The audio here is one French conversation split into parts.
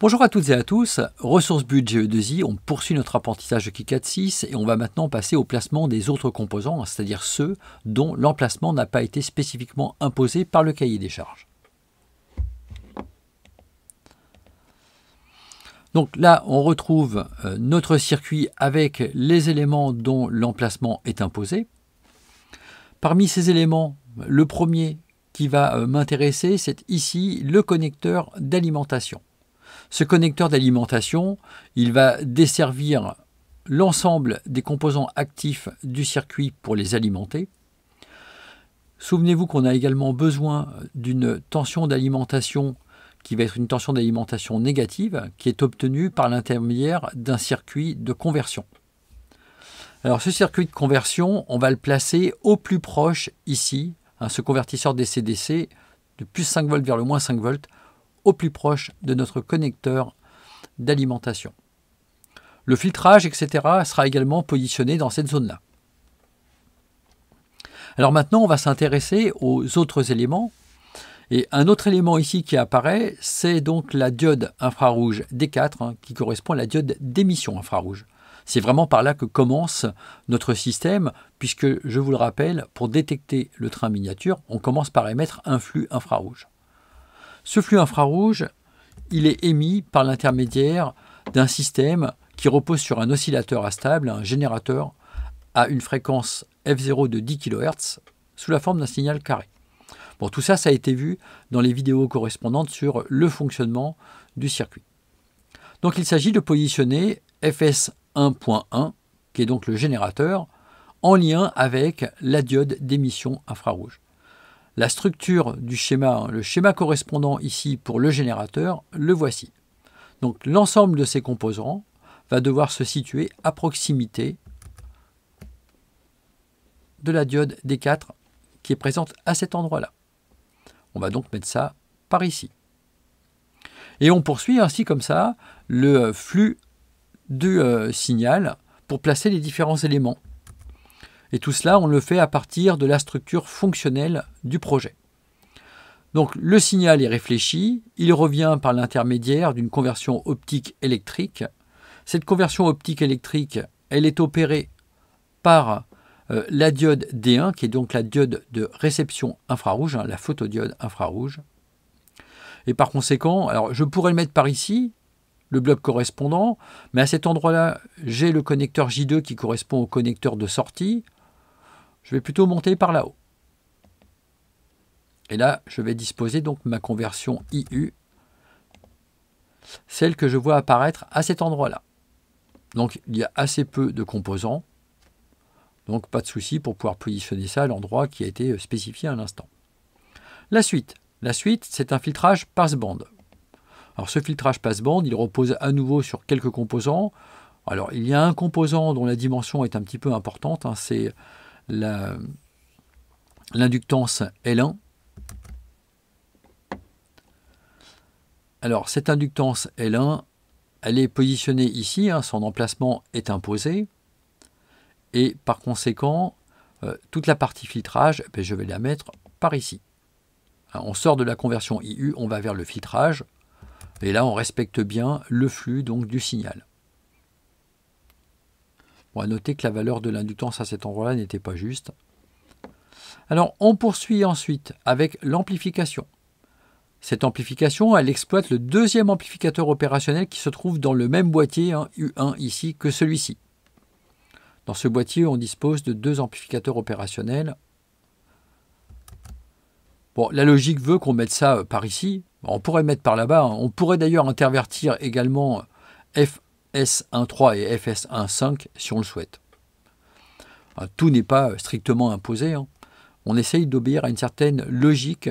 Bonjour à toutes et à tous, Ressources Budget 2i, e on poursuit notre apprentissage de KiCad 6 et on va maintenant passer au placement des autres composants, hein, c'est-à-dire ceux dont l'emplacement n'a pas été spécifiquement imposé par le cahier des charges. Donc là, on retrouve euh, notre circuit avec les éléments dont l'emplacement est imposé. Parmi ces éléments, le premier qui va euh, m'intéresser, c'est ici le connecteur d'alimentation. Ce connecteur d'alimentation, il va desservir l'ensemble des composants actifs du circuit pour les alimenter. Souvenez-vous qu'on a également besoin d'une tension d'alimentation qui va être une tension d'alimentation négative qui est obtenue par l'intermédiaire d'un circuit de conversion. Alors ce circuit de conversion, on va le placer au plus proche ici, hein, ce convertisseur DC-DC, de plus 5 volts vers le moins 5 volts, au plus proche de notre connecteur d'alimentation. Le filtrage, etc., sera également positionné dans cette zone-là. Alors maintenant, on va s'intéresser aux autres éléments. Et un autre élément ici qui apparaît, c'est donc la diode infrarouge D4, hein, qui correspond à la diode d'émission infrarouge. C'est vraiment par là que commence notre système, puisque je vous le rappelle, pour détecter le train miniature, on commence par émettre un flux infrarouge. Ce flux infrarouge, il est émis par l'intermédiaire d'un système qui repose sur un oscillateur à stable, un générateur à une fréquence f0 de 10 kHz sous la forme d'un signal carré. Bon, tout ça, ça a été vu dans les vidéos correspondantes sur le fonctionnement du circuit. Donc il s'agit de positionner FS1.1, qui est donc le générateur, en lien avec la diode d'émission infrarouge. La structure du schéma, le schéma correspondant ici pour le générateur, le voici. Donc l'ensemble de ces composants va devoir se situer à proximité de la diode D4 qui est présente à cet endroit-là. On va donc mettre ça par ici. Et on poursuit ainsi comme ça le flux du euh, signal pour placer les différents éléments. Et tout cela, on le fait à partir de la structure fonctionnelle du projet. Donc le signal est réfléchi, il revient par l'intermédiaire d'une conversion optique électrique. Cette conversion optique électrique, elle est opérée par euh, la diode D1, qui est donc la diode de réception infrarouge, hein, la photodiode infrarouge. Et par conséquent, alors je pourrais le mettre par ici, le bloc correspondant, mais à cet endroit-là, j'ai le connecteur J2 qui correspond au connecteur de sortie. Je vais plutôt monter par là-haut. Et là, je vais disposer donc ma conversion IU, celle que je vois apparaître à cet endroit-là. Donc, il y a assez peu de composants. Donc, pas de souci pour pouvoir positionner ça à l'endroit qui a été euh, spécifié à l'instant. La suite. La suite, c'est un filtrage passe-bande. Alors, ce filtrage passe-bande, il repose à nouveau sur quelques composants. Alors, il y a un composant dont la dimension est un petit peu importante. Hein, c'est l'inductance L1. Alors cette inductance L1, elle est positionnée ici, hein, son emplacement est imposé, et par conséquent, euh, toute la partie filtrage, ben, je vais la mettre par ici. Hein, on sort de la conversion IU, on va vers le filtrage, et là on respecte bien le flux donc, du signal. On va noter que la valeur de l'inductance à cet endroit-là n'était pas juste. Alors, on poursuit ensuite avec l'amplification. Cette amplification, elle exploite le deuxième amplificateur opérationnel qui se trouve dans le même boîtier hein, U1 ici que celui-ci. Dans ce boîtier, on dispose de deux amplificateurs opérationnels. Bon, la logique veut qu'on mette ça euh, par ici. On pourrait mettre par là-bas. Hein. On pourrait d'ailleurs intervertir également euh, F1 FS1.3 et FS1.5 si on le souhaite. Ah, tout n'est pas euh, strictement imposé. Hein. On essaye d'obéir à une certaine logique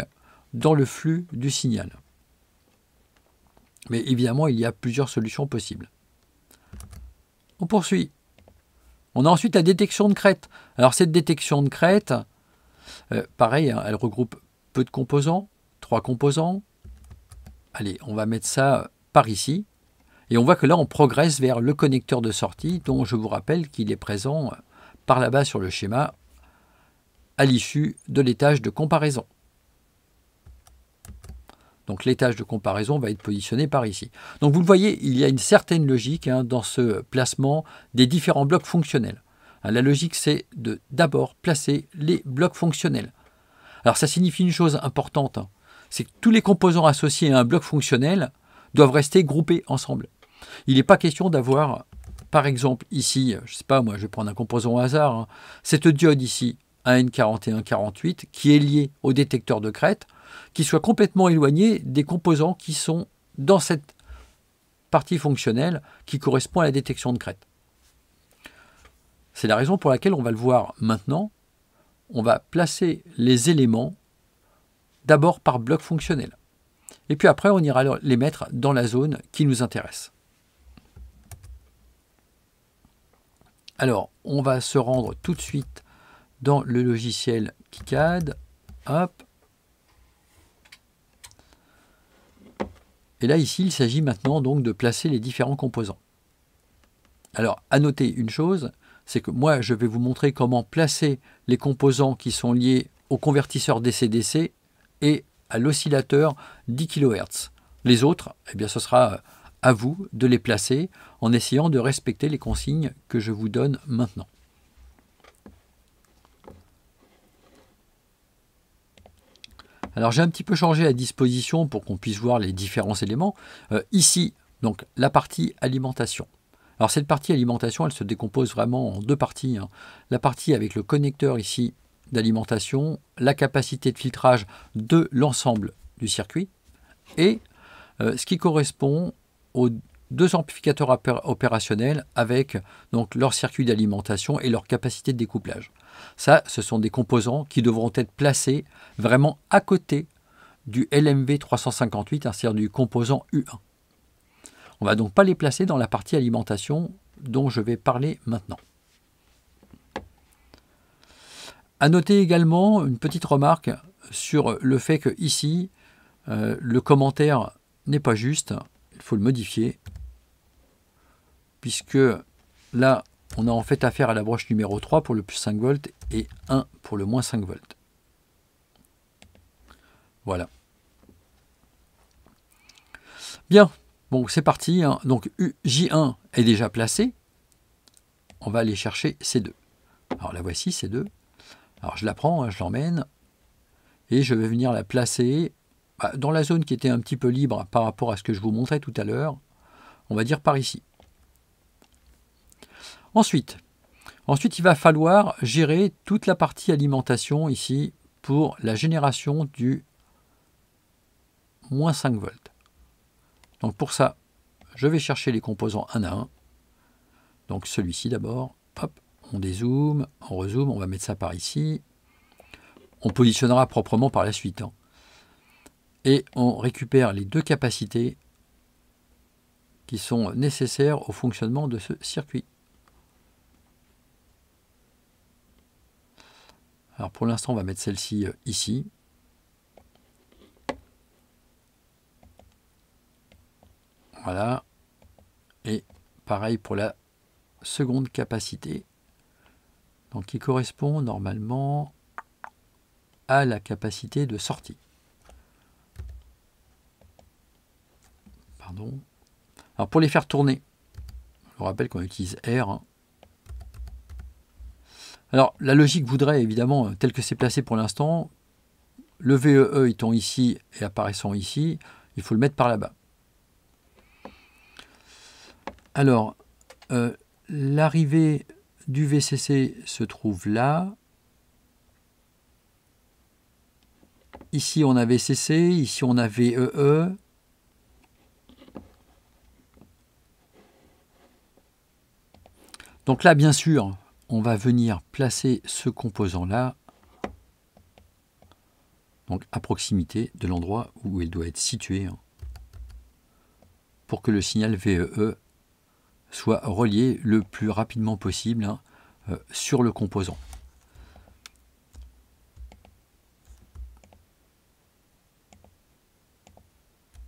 dans le flux du signal. Mais évidemment, il y a plusieurs solutions possibles. On poursuit. On a ensuite la détection de crête. Alors cette détection de crête, euh, pareil, hein, elle regroupe peu de composants, trois composants. Allez, on va mettre ça euh, par ici. Et on voit que là, on progresse vers le connecteur de sortie, dont je vous rappelle qu'il est présent par là-bas sur le schéma à l'issue de l'étage de comparaison. Donc l'étage de comparaison va être positionné par ici. Donc vous le voyez, il y a une certaine logique hein, dans ce placement des différents blocs fonctionnels. Hein, la logique, c'est de d'abord placer les blocs fonctionnels. Alors ça signifie une chose importante, hein, c'est que tous les composants associés à un bloc fonctionnel doivent rester groupés ensemble. Il n'est pas question d'avoir, par exemple, ici, je ne sais pas, moi je vais prendre un composant au hasard, hein, cette diode ici, n 4148 qui est liée au détecteur de crête, qui soit complètement éloignée des composants qui sont dans cette partie fonctionnelle qui correspond à la détection de crête. C'est la raison pour laquelle on va le voir maintenant. On va placer les éléments d'abord par bloc fonctionnel. Et puis après, on ira les mettre dans la zone qui nous intéresse. Alors, on va se rendre tout de suite dans le logiciel KiCad. Et là, ici, il s'agit maintenant donc de placer les différents composants. Alors, à noter une chose, c'est que moi, je vais vous montrer comment placer les composants qui sont liés au convertisseur DC-DC et à l'oscillateur 10 kHz. Les autres, eh bien, ce sera euh, à vous de les placer en essayant de respecter les consignes que je vous donne maintenant. Alors j'ai un petit peu changé la disposition pour qu'on puisse voir les différents éléments. Euh, ici, donc la partie alimentation. Alors cette partie alimentation, elle se décompose vraiment en deux parties. Hein. La partie avec le connecteur ici d'alimentation, la capacité de filtrage de l'ensemble du circuit et euh, ce qui correspond aux deux amplificateurs opérationnels avec donc leur circuit d'alimentation et leur capacité de découplage. Ça, ce sont des composants qui devront être placés vraiment à côté du LMV 358, c'est-à-dire du composant U1. On ne va donc pas les placer dans la partie alimentation dont je vais parler maintenant. A noter également une petite remarque sur le fait que ici, euh, le commentaire n'est pas juste il faut le modifier, puisque là, on a en fait affaire à la broche numéro 3 pour le plus 5 volts et 1 pour le moins 5 volts. Voilà. Bien, bon, c'est parti. Hein. Donc J1 est déjà placé. On va aller chercher C2. Alors la voici, C2. Alors je la prends, hein, je l'emmène. Et je vais venir la placer bah, dans la zone qui était un petit peu libre par rapport à ce que je vous montrais tout à l'heure, on va dire par ici. Ensuite, ensuite, il va falloir gérer toute la partie alimentation ici pour la génération du moins 5 volts. Donc pour ça, je vais chercher les composants un à un. Donc celui-ci d'abord, on dézoome, on rezoome, on va mettre ça par ici. On positionnera proprement par la suite. Hein et on récupère les deux capacités qui sont nécessaires au fonctionnement de ce circuit. Alors pour l'instant, on va mettre celle-ci euh, ici. Voilà. Et pareil pour la seconde capacité. Donc qui correspond normalement à la capacité de sortie. Alors pour les faire tourner, je vous rappelle qu'on utilise R. Hein. Alors la logique voudrait évidemment, euh, tel que c'est placé pour l'instant, le VEE e étant ici et apparaissant ici, il faut le mettre par là-bas. Alors, euh, l'arrivée du VCC se trouve là. Ici, on a VCC, ici, on a VEE. E. Donc là, bien sûr, on va venir placer ce composant-là donc à proximité de l'endroit où il doit être situé hein, pour que le signal VEE e soit relié le plus rapidement possible hein, euh, sur le composant.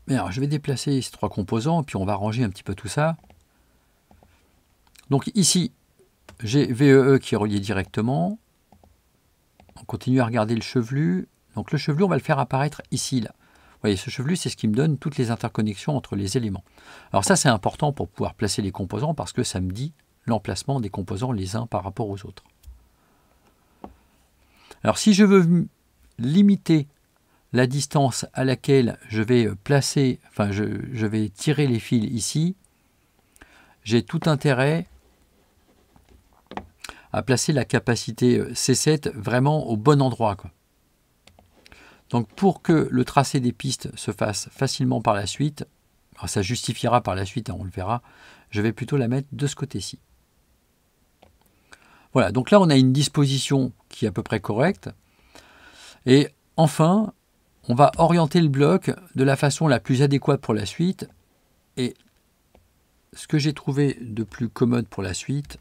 Alors, je vais déplacer ces trois composants, puis on va ranger un petit peu tout ça. Donc ici, j'ai VEE e qui est relié directement. On continue à regarder le chevelu. Donc le chevelu, on va le faire apparaître ici, là. Vous voyez, ce chevelu, c'est ce qui me donne toutes les interconnexions entre les éléments. Alors ça, c'est important pour pouvoir placer les composants parce que ça me dit l'emplacement des composants les uns par rapport aux autres. Alors si je veux limiter la distance à laquelle je vais placer, enfin je vais tirer les fils ici, j'ai tout intérêt à placer la capacité euh, C7 vraiment au bon endroit. Quoi. Donc pour que le tracé des pistes se fasse facilement par la suite, ça justifiera par la suite, hein, on le verra, je vais plutôt la mettre de ce côté-ci. Voilà, donc là on a une disposition qui est à peu près correcte. Et enfin, on va orienter le bloc de la façon la plus adéquate pour la suite. Et ce que j'ai trouvé de plus commode pour la suite,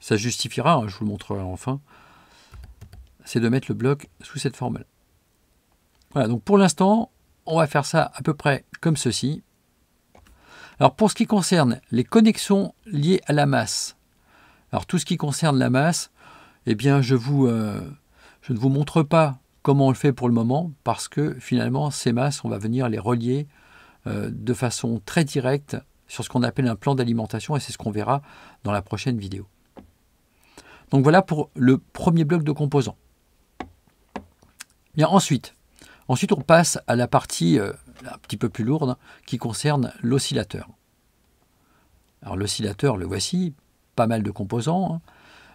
ça justifiera, hein, je vous le montrerai enfin, c'est de mettre le bloc sous cette formule. Voilà, donc pour l'instant, on va faire ça à peu près comme ceci. Alors pour ce qui concerne les connexions liées à la masse, alors tout ce qui concerne la masse, eh bien je, vous, euh, je ne vous montre pas comment on le fait pour le moment, parce que finalement ces masses, on va venir les relier euh, de façon très directe sur ce qu'on appelle un plan d'alimentation, et c'est ce qu'on verra dans la prochaine vidéo. Donc voilà pour le premier bloc de composants. Bien, ensuite, ensuite, on passe à la partie euh, un petit peu plus lourde qui concerne l'oscillateur. Alors l'oscillateur, le voici, pas mal de composants. Hein.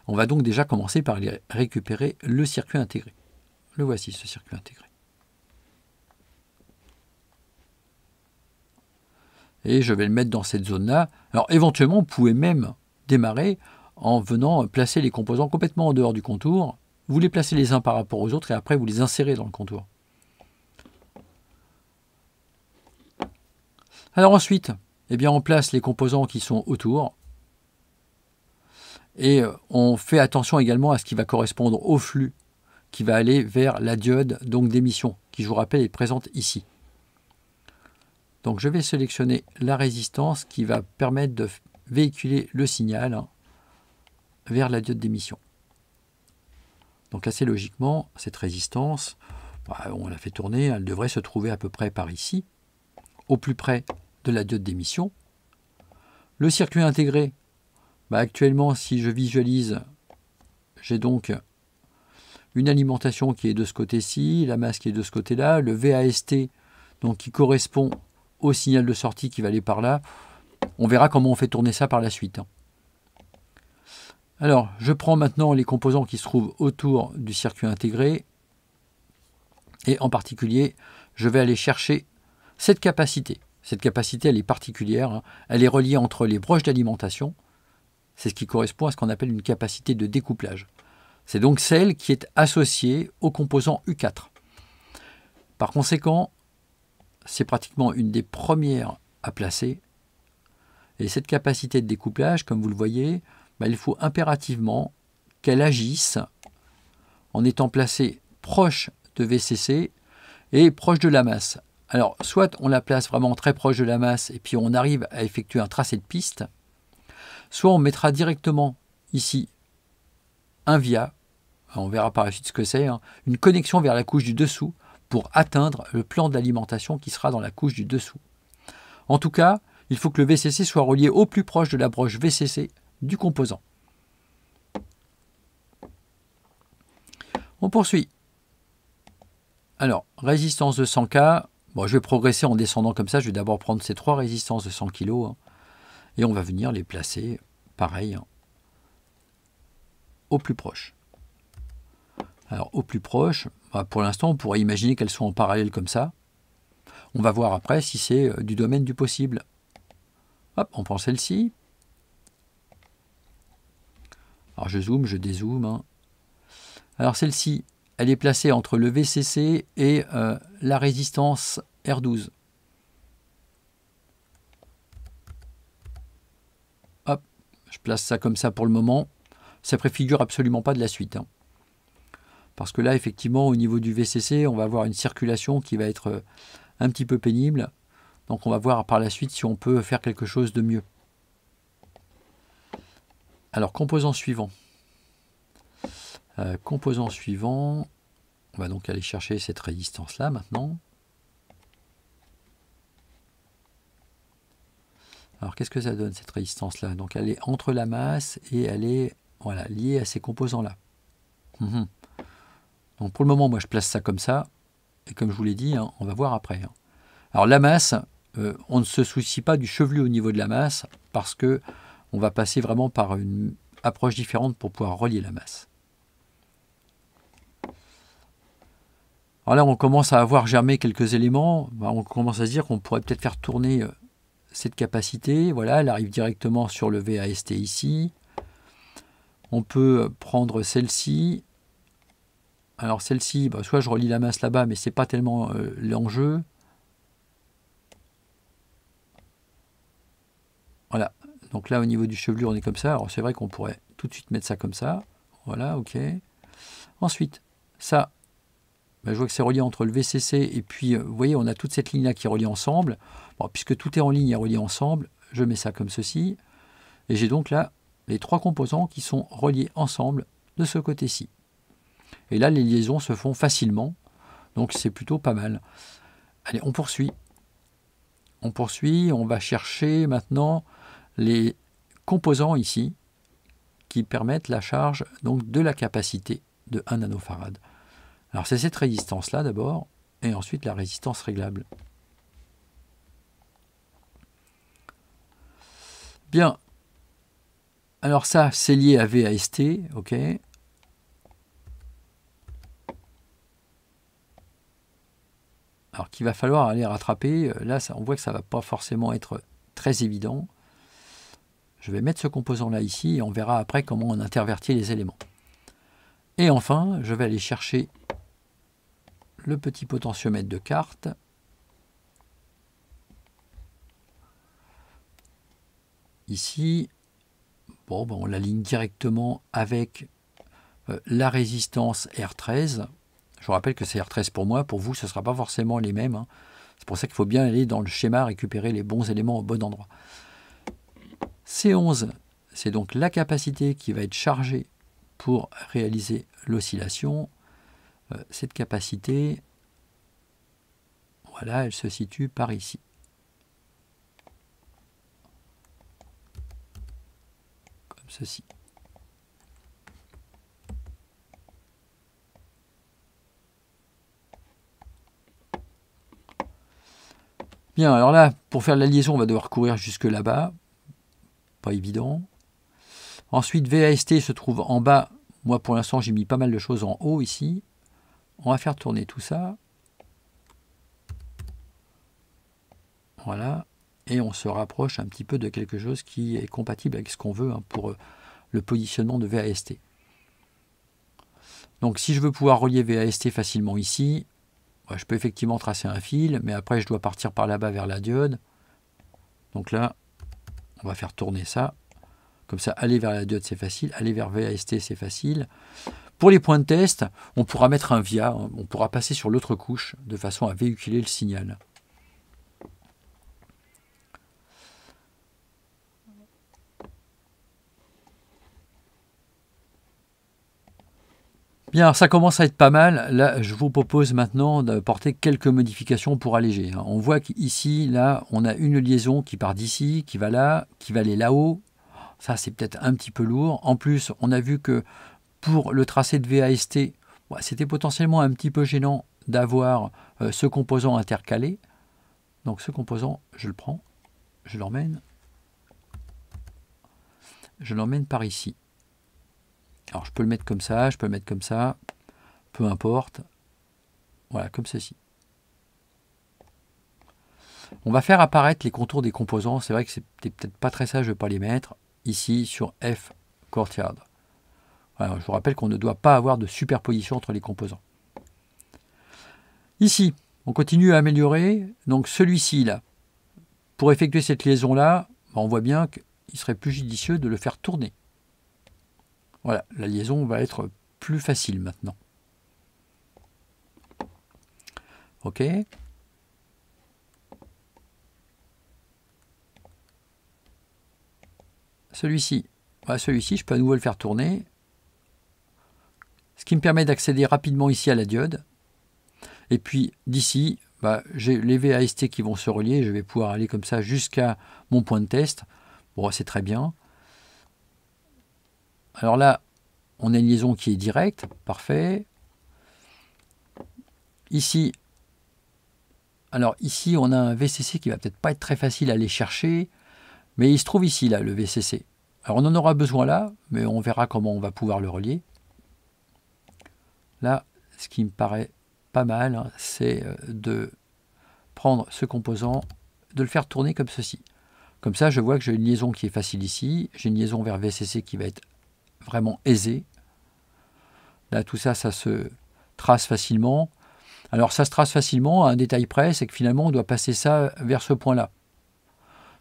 On va donc déjà commencer par récupérer le circuit intégré. Le voici, ce circuit intégré. Et je vais le mettre dans cette zone-là. Alors éventuellement, vous pouvez même démarrer en venant placer les composants complètement en dehors du contour. Vous les placez les uns par rapport aux autres et après vous les insérez dans le contour. Alors ensuite, eh bien on place les composants qui sont autour. Et euh, on fait attention également à ce qui va correspondre au flux qui va aller vers la diode donc d'émission, qui je vous rappelle est présente ici. Donc je vais sélectionner la résistance qui va permettre de véhiculer le signal vers la diode d'émission. Donc assez logiquement, cette résistance, bah, on la fait tourner, elle devrait se trouver à peu près par ici, au plus près de la diode d'émission. Le circuit intégré, bah, actuellement, si je visualise, j'ai donc une alimentation qui est de ce côté-ci, la masse qui est de ce côté-là, le VAST donc qui correspond au signal de sortie qui va aller par là. On verra comment on fait tourner ça par la suite. Hein. Alors, je prends maintenant les composants qui se trouvent autour du circuit intégré. Et en particulier, je vais aller chercher cette capacité. Cette capacité, elle est particulière. Hein. Elle est reliée entre les broches d'alimentation. C'est ce qui correspond à ce qu'on appelle une capacité de découplage. C'est donc celle qui est associée au composant U4. Par conséquent, c'est pratiquement une des premières à placer. Et cette capacité de découplage, comme vous le voyez, bah, il faut impérativement qu'elle agisse en étant placée proche de VCC et proche de la masse. Alors, soit on la place vraiment très proche de la masse et puis on arrive à effectuer un tracé de piste, soit on mettra directement ici un via, hein, on verra par la suite ce que c'est, hein, une connexion vers la couche du dessous pour atteindre le plan d'alimentation qui sera dans la couche du dessous. En tout cas, il faut que le VCC soit relié au plus proche de la broche VCC du composant. On poursuit. Alors, résistance de 100K. Bon, je vais progresser en descendant comme ça. Je vais d'abord prendre ces trois résistances de 100 kg. Hein. et on va venir les placer, pareil, hein, au plus proche. Alors, au plus proche, bah, pour l'instant, on pourrait imaginer qu'elles soient en parallèle comme ça. On va voir après si c'est euh, du domaine du possible. Hop, on prend celle-ci. Alors je zoome, je dézoome. Hein. Alors celle-ci, elle est placée entre le VCC et euh, la résistance R12. Hop, je place ça comme ça pour le moment. Ça préfigure absolument pas de la suite. Hein. Parce que là, effectivement, au niveau du VCC, on va avoir une circulation qui va être euh, un petit peu pénible. Donc on va voir par la suite si on peut faire quelque chose de mieux. Alors, composant suivant. Euh, composant suivant, on va donc aller chercher cette résistance-là maintenant. Alors, qu'est-ce que ça donne, cette résistance-là Donc, elle est entre la masse et elle est voilà, liée à ces composants-là. Mhm. Donc, pour le moment, moi, je place ça comme ça. Et comme je vous l'ai dit, hein, on va voir après. Hein. Alors, la masse, euh, on ne se soucie pas du chevelu au niveau de la masse parce que on va passer vraiment par une approche différente pour pouvoir relier la masse. Alors là, on commence à avoir germé quelques éléments. Bah, on commence à se dire qu'on pourrait peut-être faire tourner euh, cette capacité. Voilà, elle arrive directement sur le VAST ici. On peut euh, prendre celle-ci. Alors celle-ci, bah, soit je relie la masse là-bas, mais ce n'est pas tellement euh, l'enjeu. Voilà, donc là, au niveau du chevelu, on est comme ça. Alors c'est vrai qu'on pourrait tout de suite mettre ça comme ça. Voilà, ok. Ensuite, ça, ben, je vois que c'est relié entre le VCC et puis, euh, vous voyez, on a toute cette ligne-là qui est reliée ensemble. puisque tout est en ligne et relié ensemble, je mets ça comme ceci. Et j'ai donc là les trois composants qui sont reliés ensemble de ce côté-ci. Et là, les liaisons se font facilement, donc c'est plutôt pas mal. Allez, on poursuit. On poursuit, on va chercher maintenant les composants ici qui permettent la charge donc de la capacité de 1 nanofarad. Alors c'est cette résistance-là d'abord, et ensuite la résistance réglable. Bien. Alors ça, c'est lié à VAST, ok. Alors qu'il va falloir aller rattraper. Euh, là, ça, on voit que ça ne va pas forcément être très évident. Je vais mettre ce composant-là ici et on verra après comment on intervertit les éléments. Et enfin, je vais aller chercher le petit potentiomètre de carte. Ici, bon, ben, on l'aligne directement avec euh, la résistance R13. Je vous rappelle que c'est R13 pour moi, pour vous ce ne sera pas forcément les mêmes. Hein. C'est pour ça qu'il faut bien aller dans le schéma récupérer les bons éléments au bon endroit. C11, c'est donc la capacité qui va être chargée pour réaliser l'oscillation. Euh, cette capacité, voilà, elle se situe par ici. Comme ceci. Bien, alors là, pour faire la liaison, on va devoir courir jusque là-bas pas évident. Ensuite, VAST se trouve en bas. Moi, pour l'instant, j'ai mis pas mal de choses en haut ici. On va faire tourner tout ça. Voilà. Et on se rapproche un petit peu de quelque chose qui est compatible avec ce qu'on veut hein, pour euh, le positionnement de VAST. Donc si je veux pouvoir relier VAST facilement ici, bah, je peux effectivement tracer un fil, mais après je dois partir par là-bas vers la diode. Donc là, on va faire tourner ça. Comme ça, aller vers la diode, c'est facile. Aller vers VAST, c'est facile. Pour les points de test, on pourra mettre un VIA, on pourra passer sur l'autre couche de façon à véhiculer le signal. Bien, ça commence à être pas mal. Là, je vous propose maintenant porter quelques modifications pour alléger. Hein. On voit qu'ici, là, on a une liaison qui part d'ici, qui va là, qui va aller là-haut. Ça, c'est peut-être un petit peu lourd. En plus, on a vu que pour le tracé de VAST, c'était potentiellement un petit peu gênant d'avoir euh, ce composant intercalé. Donc ce composant, je le prends, je l'emmène, je l'emmène par ici. Alors je peux le mettre comme ça, je peux le mettre comme ça, peu importe. Voilà, comme ceci. On va faire apparaître les contours des composants. C'est vrai que n'était peut-être pas très sage de ne pas les mettre ici sur F Courtyard. je vous rappelle qu'on ne doit pas avoir de superposition entre les composants. Ici, on continue à améliorer. Donc celui-ci là, pour effectuer cette liaison là, ben, on voit bien qu'il serait plus judicieux de le faire tourner. Voilà, la liaison va être plus facile maintenant. OK Celui-ci. Bah, celui-ci, je peux à nouveau le faire tourner. Ce qui me permet d'accéder rapidement ici à la diode. Et puis d'ici, bah, j'ai les VAST qui vont se relier. Je vais pouvoir aller comme ça jusqu'à mon point de test. Bon, c'est très bien. Alors là, on a une liaison qui est directe, parfait. Ici, alors ici, on a un VCC qui va peut-être pas être très facile à aller chercher, mais il se trouve ici, là, le VCC. Alors on en aura besoin là, mais on verra comment on va pouvoir le relier. Là, ce qui me paraît pas mal, hein, c'est euh, de prendre ce composant, de le faire tourner comme ceci. Comme ça, je vois que j'ai une liaison qui est facile ici, j'ai une liaison vers VCC qui va être vraiment aisé. Là, tout ça, ça se trace facilement. Alors, ça se trace facilement à un détail près, c'est que finalement, on doit passer ça vers ce point-là.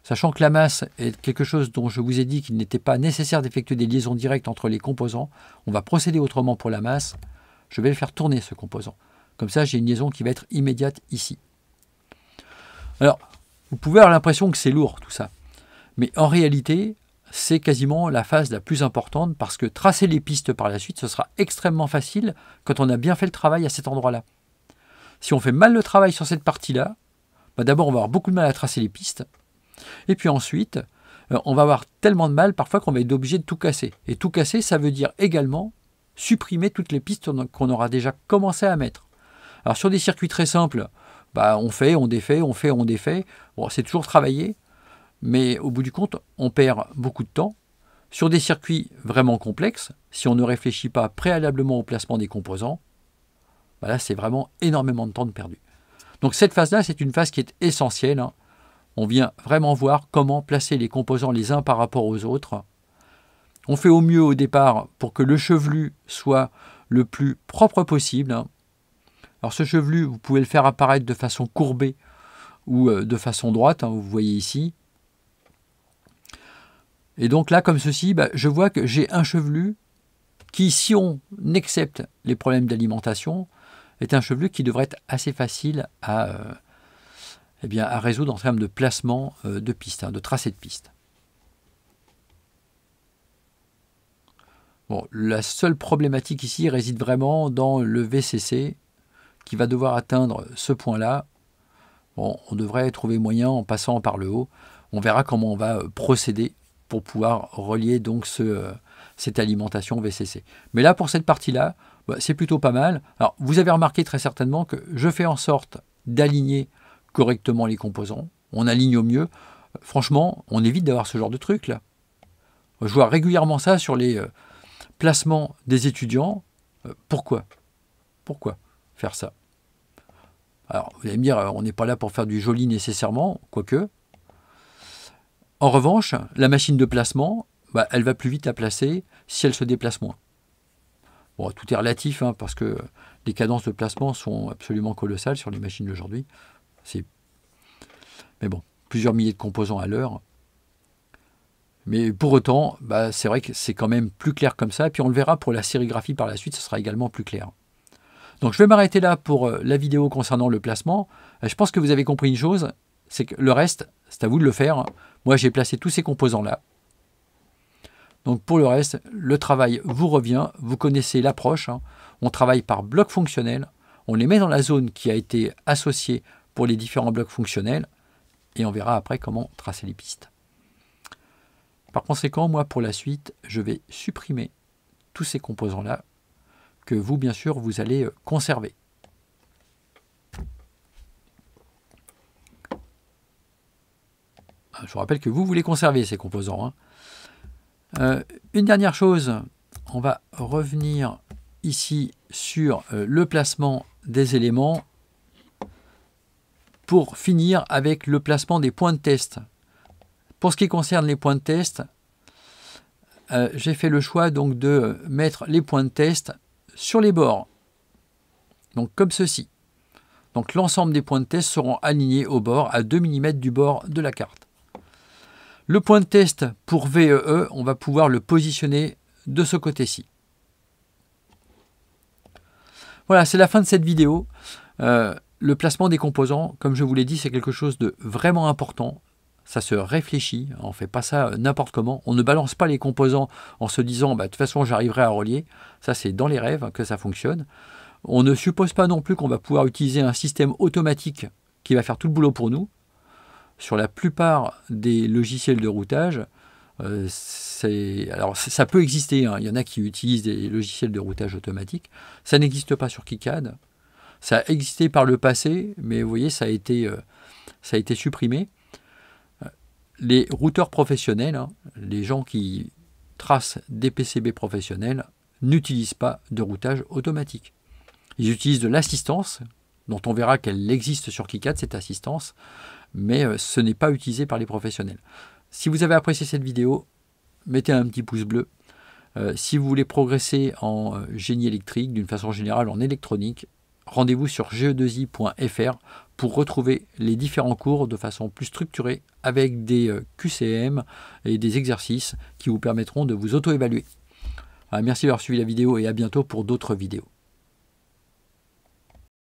Sachant que la masse est quelque chose dont je vous ai dit qu'il n'était pas nécessaire d'effectuer des liaisons directes entre les composants, on va procéder autrement pour la masse. Je vais le faire tourner, ce composant. Comme ça, j'ai une liaison qui va être immédiate ici. Alors, vous pouvez avoir l'impression que c'est lourd tout ça. Mais en réalité, c'est quasiment la phase la plus importante parce que tracer les pistes par la suite, ce sera extrêmement facile quand on a bien fait le travail à cet endroit-là. Si on fait mal le travail sur cette partie-là, bah d'abord on va avoir beaucoup de mal à tracer les pistes, et puis ensuite euh, on va avoir tellement de mal parfois qu'on va être obligé de tout casser. Et tout casser, ça veut dire également supprimer toutes les pistes qu'on aura déjà commencé à mettre. Alors sur des circuits très simples, bah on fait, on défait, on fait, on défait. c'est toujours travailler mais au bout du compte, on perd beaucoup de temps sur des circuits vraiment complexes. Si on ne réfléchit pas préalablement au placement des composants, bah là, c'est vraiment énormément de temps de perdu. Donc cette phase-là, c'est une phase qui est essentielle. Hein. On vient vraiment voir comment placer les composants les uns par rapport aux autres. On fait au mieux au départ pour que le chevelu soit le plus propre possible. Hein. Alors ce chevelu, vous pouvez le faire apparaître de façon courbée ou euh, de façon droite, hein, vous voyez ici. Et donc là, comme ceci, bah, je vois que j'ai un chevelu qui, si on accepte les problèmes d'alimentation, est un chevelu qui devrait être assez facile à, euh, eh bien, à résoudre en termes de placement euh, de piste, hein, de tracé de piste. Bon, la seule problématique ici réside vraiment dans le VCC qui va devoir atteindre ce point-là. Bon, on devrait trouver moyen en passant par le haut. On verra comment on va euh, procéder pour pouvoir relier donc euh, cette alimentation VCC. Mais là, pour cette partie-là, bah, c'est plutôt pas mal. Alors, vous avez remarqué très certainement que je fais en sorte d'aligner correctement les composants. On aligne au mieux. Franchement, on évite d'avoir ce genre de truc là. Je vois régulièrement ça sur les euh, placements des étudiants. Euh, pourquoi Pourquoi faire ça Alors, vous allez me dire, on n'est pas là pour faire du joli nécessairement, quoique, en revanche, la machine de placement, bah, elle va plus vite à placer si elle se déplace moins. Bon, tout est relatif, hein, parce que les cadences de placement sont absolument colossales sur les machines d'aujourd'hui. Mais bon, plusieurs milliers de composants à l'heure. Mais pour autant, bah, c'est vrai que c'est quand même plus clair comme ça. Et puis on le verra pour la sérigraphie par la suite, ce sera également plus clair. Donc je vais m'arrêter là pour euh, la vidéo concernant le placement. Euh, je pense que vous avez compris une chose, c'est que le reste, c'est à vous de le faire. Moi, j'ai placé tous ces composants-là. Donc pour le reste, le travail vous revient, vous connaissez l'approche, hein. on travaille par bloc fonctionnel, on les met dans la zone qui a été associée pour les différents blocs fonctionnels, et on verra après comment tracer les pistes. Par conséquent, moi pour la suite, je vais supprimer tous ces composants-là, que vous bien sûr vous allez conserver. Je vous rappelle que vous, voulez conserver ces composants. Hein. Euh, une dernière chose, on va revenir ici sur euh, le placement des éléments pour finir avec le placement des points de test. Pour ce qui concerne les points de test, euh, j'ai fait le choix donc de mettre les points de test sur les bords. Donc comme ceci. Donc l'ensemble des points de test seront alignés au bord à 2 mm du bord de la carte. Le point de test pour VEE, e, on va pouvoir le positionner de ce côté-ci. Voilà, c'est la fin de cette vidéo. Euh, le placement des composants, comme je vous l'ai dit, c'est quelque chose de vraiment important. Ça se réfléchit, on ne fait pas ça euh, n'importe comment. On ne balance pas les composants en se disant bah, de toute façon j'arriverai à relier. Ça c'est dans les rêves que ça fonctionne. On ne suppose pas non plus qu'on va pouvoir utiliser un système automatique qui va faire tout le boulot pour nous sur la plupart des logiciels de routage, euh, alors ça peut exister, hein. il y en a qui utilisent des logiciels de routage automatique, ça n'existe pas sur KiCad, ça a existé par le passé, mais vous voyez, ça a été, euh, ça a été supprimé. Euh, les routeurs professionnels, hein, les gens qui tracent des PCB professionnels, n'utilisent pas de routage automatique. Ils utilisent de l'assistance, dont on verra qu'elle existe sur KiCad, cette assistance mais euh, ce n'est pas utilisé par les professionnels. Si vous avez apprécié cette vidéo, mettez un petit pouce bleu. Euh, si vous voulez progresser en euh, génie électrique, d'une façon générale en électronique, rendez-vous sur ge 2 pour retrouver les différents cours de façon plus structurée avec des QCM et des exercices qui vous permettront de vous auto-évaluer. Merci d'avoir suivi la vidéo et à bientôt pour d'autres vidéos.